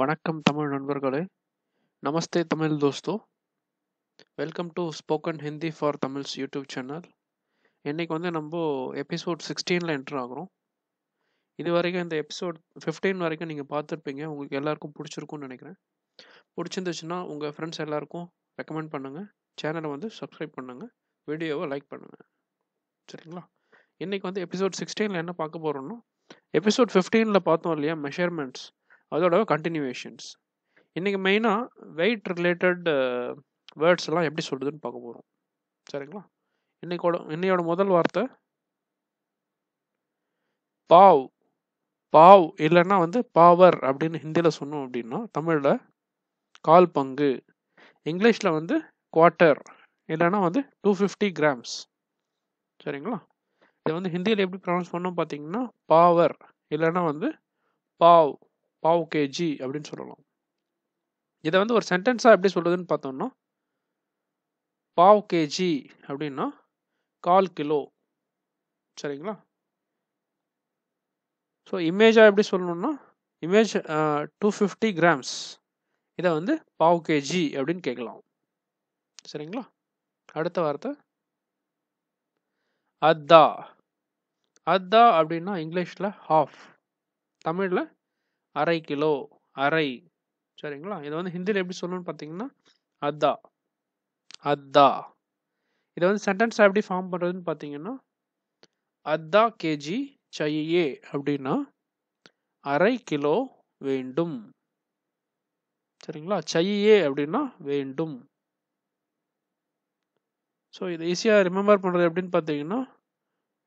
வணக்கம் தமிழ் நண்பர்களே நமஸ்தே தமிழ் தோஸ்தோ welcome to spoken Hindi for Tamils YouTube channel இன்றைக்கி வந்து நம்ம எபிசோட் சிக்ஸ்டீனில் என்ட்ரு ஆகிறோம் இது வரைக்கும் இந்த எபிசோட் ஃபிஃப்டீன் வரைக்கும் நீங்கள் பார்த்துருப்பீங்க உங்களுக்கு எல்லாருக்கும் பிடிச்சிருக்கும்னு நினைக்கிறேன் பிடிச்சிருந்துச்சுன்னா உங்கள் ஃப்ரெண்ட்ஸ் எல்லாருக்கும் ரெக்கமெண்ட் பண்ணுங்கள் சேனலை வந்து சப்ஸ்கிரைப் பண்ணுங்கள் வீடியோவை லைக் பண்ணுங்கள் சரிங்களா இன்றைக்கி வந்து எபிசோட் சிக்ஸ்டீனில் என்ன பார்க்க போகிறோன்னா எபிசோட் ஃபிஃப்டீனில் பார்த்தோம் இல்லையா மெஷர்மெண்ட்ஸ் அதோட கண்டினியூவேஷன்ஸ் இன்றைக்கி மெயினாக வெயிட் ரிலேட்டட் வேர்ட்ஸ் எல்லாம் எப்படி சொல்கிறதுன்னு பார்க்க போகிறோம் சரிங்களா இன்னைக்கோட இன்னையோட முதல் வார்த்தை பாவ் பாவ் இல்லைன்னா வந்து பாவர் அப்படின்னு ஹிந்தியில் சொன்னோம் அப்படின்னா தமிழில் கால் பங்கு இங்கிலீஷில் வந்து குவார்ட்டர் இல்லைன்னா வந்து டூ ஃபிஃப்டி கிராம்ஸ் சரிங்களா இதை வந்து ஹிந்தியில் எப்படி ப்ரொனவுன்ஸ் பண்ணோம் பார்த்தீங்கன்னா பாவர் இல்லைன்னா வந்து பாவ் பாவ் கேஜி அப்படின்னு சொல்லலாம் இதை வந்து ஒரு சென்டென்ஸாக எப்படி சொல்கிறதுன்னு பார்த்தோம்னா பாவ் கேஜி அப்படின்னா கால் கிலோ சரிங்களா ஸோ இமேஜாக எப்படி சொல்லணும்னா இமேஜ் டூ ஃபிஃப்டி கிராம்ஸ் இதை வந்து பாவ் கேஜி அப்படின்னு கேட்கலாம் சரிங்களா அடுத்த வார்த்தை அத்தா அத்தா அப்படின்னா இங்கிலீஷில் ஹாஃப் தமிழில் அரை கிலோ அரை சரிங்களா இதை வந்து ஹிந்தியில் எப்படி சொல்லணும்னு பார்த்தீங்கன்னா அதா அதா இதை வந்து சென்டென்ஸ் எப்படி ஃபார்ம் பண்ணுறதுன்னு பார்த்தீங்கன்னா அதா கேஜி சையே அப்படின்னா அரை கிலோ வேண்டும் சரிங்களா சையே அப்படின்னா வேண்டும் ஸோ இது ஈஸியாக ரிமெம்பர் பண்ணுறது எப்படின்னு பார்த்தீங்கன்னா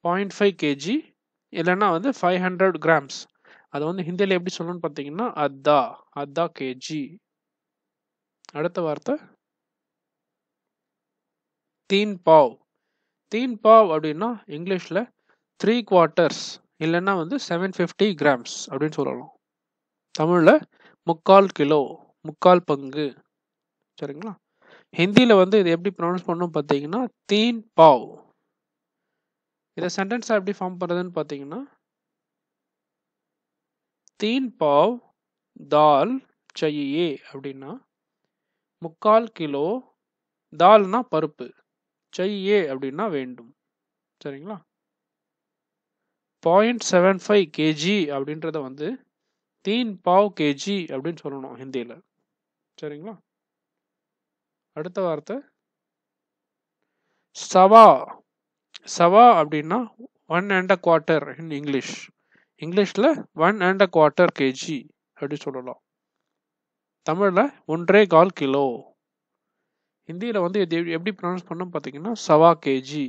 பாயிண்ட் ஃபைவ் கேஜி இல்லைன்னா வந்து ஃபைவ் ஹண்ட்ரட் கிராம்ஸ் அதை வந்து ஹிந்தியில் எப்படி சொல்லணும்னு பார்த்தீங்கன்னா அதா அதா கேஜி அடுத்த வார்த்தை தீன் பாவ் தீன் பாவ் அப்படின்னா இங்கிலீஷில் த்ரீ குவார்ட்டர்ஸ் இல்லைன்னா வந்து செவன் ஃபிஃப்டி கிராம்ஸ் அப்படின்னு சொல்லலாம் தமிழில் முக்கால் கிலோ முக்கால் பங்கு சரிங்களா ஹிந்தியில் வந்து இது எப்படி ப்ரொனவுன்ஸ் பண்ணணும் பார்த்தீங்கன்னா தீன் பாவ் இதை சென்டென்ஸாக எப்படி ஃபார்ம் பண்ணுறதுன்னு பார்த்தீங்கன்னா தீன் பாவ் தால் செய்யே அப்படின்னா முக்கால் கிலோ தால்னா பருப்பு செய்யே அப்படின்னா வேண்டும் சரிங்களா பாயிண்ட் செவன் ஃபைவ் கேஜி அப்படின்றத வந்து தீன் பாவ் கேஜி அப்படின்னு சொல்லணும் ஹிந்தியில் சரிங்களா அடுத்த வார்த்தை சவா சவா அப்படின்னா one and a quarter in English இங்கிலீஷில் one and a quarter KG அப்படி சொல்லலாம் தமிழில் ஒன்றே கால் கிலோ ஹிந்தியில் வந்து எப்படி ப்ரொனவுன்ஸ் பண்ணணும் பார்த்தீங்கன்னா சவா கேஜி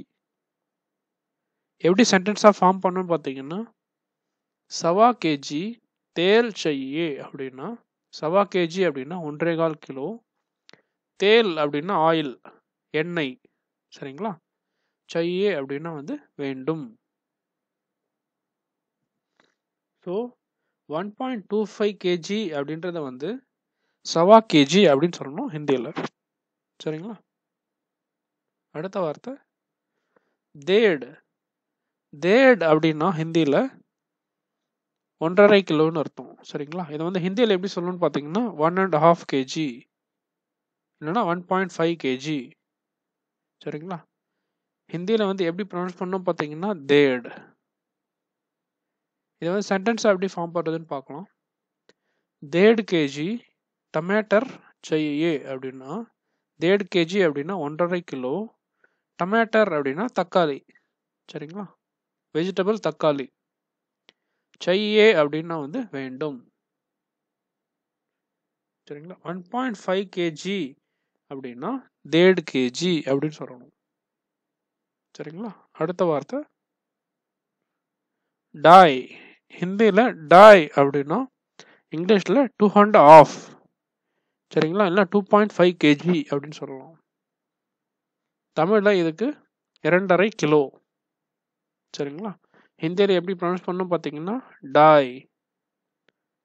எப்படி சென்டென்ஸாக ஃபார்ம் பண்ணணும்னு பார்த்தீங்கன்னா சவா கேஜி தேல் செய்யே அப்படின்னா சவா கேஜி அப்படின்னா ஒன்றே கால் கிலோ தேல் அப்படின்னா ஆயில் எண்ணெய் சரிங்களா செய்யே அப்படின்னா வந்து வேண்டும் so one point two five KG அப்படின்றத வந்து சவா கேஜி அப்படின்னு சொல்லணும் ஹிந்தியில் சரிங்களா அடுத்த வார்த்தை தேடு தேட் அப்படின்னா ஹிந்தியில் ஒன்றரை கிலோன்னு அர்த்தம் சரிங்களா இதை வந்து ஹிந்தியில் எப்படி சொல்லணும்னு பார்த்தீங்கன்னா ஒன் அண்ட் ஹாஃப் கேஜி இல்லைன்னா ஒன் பாயிண்ட் ஃபைவ் கேஜி சரிங்களா ஹிந்தியில் வந்து எப்படி ப்ரொனவுன்ஸ் பண்ணணும் பார்த்தீங்கன்னா தேட் இதை வந்து சென்டென்ஸ் எப்படி ஃபார்ம் பண்ணுறதுன்னு பார்க்கலாம் தேடு கேஜி டமேட்டர் செய்யே அப்படின்னா தேடு கேஜி அப்படின்னா ஒன்றரை கிலோ டமேட்டர் அப்படின்னா தக்காளி சரிங்களா வெஜிடபிள் தக்காளி செய்யே அப்படின்னா வந்து வேண்டும் சரிங்களா ஒன் பாயிண்ட் ஃபைவ் கேஜி அப்படின்னா தேடு கேஜி அப்படின்னு சொல்லணும் சரிங்களா அடுத்த வார்த்தை டாய் ஹிந்தியில் டாய் அப்படின்னா இங்கிலீஷில் டூ ஹண்ட்ரட் ஆஃப் சரிங்களா இல்லை டூ பாயிண்ட் ஃபைவ் கேஜி அப்படின்னு சொல்லலாம் தமிழில் இதுக்கு இரண்டரை கிலோ சரிங்களா ஹிந்தியில் எப்படி ப்ரொனவுன்ஸ் பண்ணணும் பார்த்தீங்கன்னா டாய்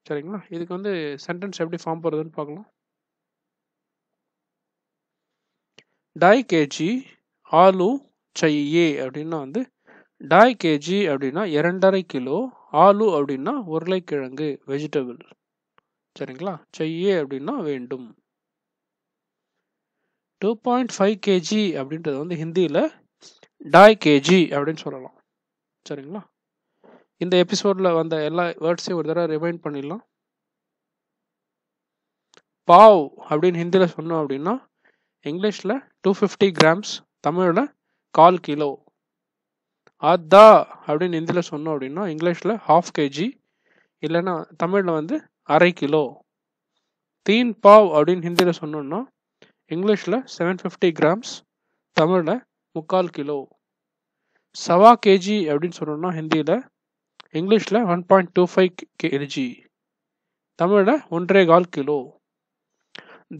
சரிங்களா இதுக்கு வந்து சென்டென்ஸ் எப்படி ஃபார்ம் பண்ணுறதுன்னு பார்க்கலாம் டாய் கேஜி ஆலு செய்யே அப்படின்னா வந்து டாய் கேஜி அப்படின்னா இரண்டரை கிலோ ஆலு அப்படின்னா உருளைக்கிழங்கு வெஜிடபிள் சரிங்களா செய்யே அப்படின்னா வேண்டும் டூ பாயிண்ட் ஃபைவ் கேஜி அப்படின்றது வந்து ஹிந்தியில் டாய் கேஜி அப்படின்னு சொல்லலாம் சரிங்களா இந்த எபிசோடில் வந்த எல்லா வேர்ட்ஸையும் ஒரு தடவை ரிமைண்ட் பண்ணிடலாம் பாவ் அப்படின்னு ஹிந்தியில் சொன்னோம் அப்படின்னா இங்கிலீஷில் டூ ஃபிஃப்டி கிராம்ஸ் தமிழில் கால் கிலோ அதா அப்படின்னு ஹிந்தியில் சொன்னோம் அப்படின்னா இங்கிலீஷில் ஹாஃப் கேஜி இல்லைன்னா தமிழில் வந்து அரை கிலோ தீன் பாவ் அப்படின்னு ஹிந்தியில் சொன்னோம்னா இங்கிலீஷில் செவன் ஃபிஃப்டி கிராம்ஸ் தமிழில் முக்கால் கிலோ சவா கேஜி அப்படின்னு சொன்னோம்னா ஹிந்தியில் இங்கிலீஷில் one point two five KG தமிழில் ஒன்றே கால் கிலோ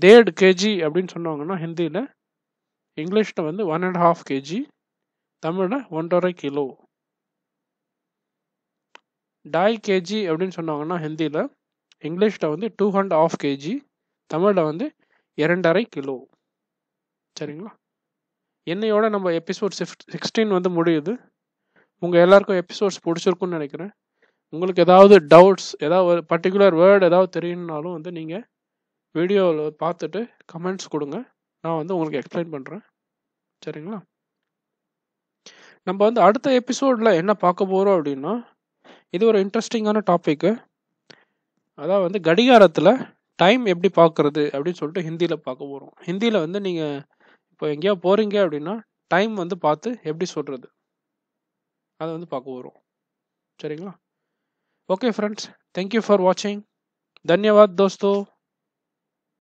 தேட் கேஜி அப்படின்னு சொன்னாங்கன்னா ஹிந்தியில் இங்கிலீஷில் வந்து ஒன் அண்ட் ஹாஃப் கேஜி தமிழ்னா ஒன்றரை கிலோ டாய் கேஜி அப்படின்னு சொன்னாங்கன்னா ஹிந்தியில் இங்கிலீஷில் வந்து டூ அண்ட் ஆஃப் கேஜி தமிழில் வந்து இரண்டரை கிலோ சரிங்களா என்னையோட நம்ம எபிசோட் சிக்ஸ்டீன் வந்து முடியுது உங்கள் எல்லாருக்கும் எபிசோட்ஸ் பிடிச்சிருக்குன்னு நினைக்கிறேன் உங்களுக்கு ஏதாவது டவுட்ஸ் ஏதாவது ஒரு பர்டிகுலர் வேர்டு ஏதாவது தெரியணுன்னாலும் வந்து நீங்கள் வீடியோவில் பார்த்துட்டு கமெண்ட்ஸ் கொடுங்க நான் வந்து உங்களுக்கு எக்ஸ்பிளைன் பண்ணுறேன் சரிங்களா நம்ம வந்து அடுத்த எபிசோடில் என்ன பார்க்க போகிறோம் அப்படின்னா இது ஒரு இன்ட்ரெஸ்டிங்கான டாப்பிக்கு அதான் வந்து கடிகாரத்தில் டைம் எப்படி பார்க்குறது அப்படின்னு சொல்லிட்டு ஹிந்தியில் பார்க்க போகிறோம் ஹிந்தியில் வந்து நீங்கள் இப்போ எங்கேயோ போகிறீங்க அப்படின்னா டைம் வந்து பார்த்து எப்படி சொல்கிறது அதை வந்து பார்க்க போகிறோம் சரிங்களா ஓகே ஃப்ரெண்ட்ஸ் தேங்க்யூ ஃபார் வாட்சிங் தன்யவாத் தோஸ்தோ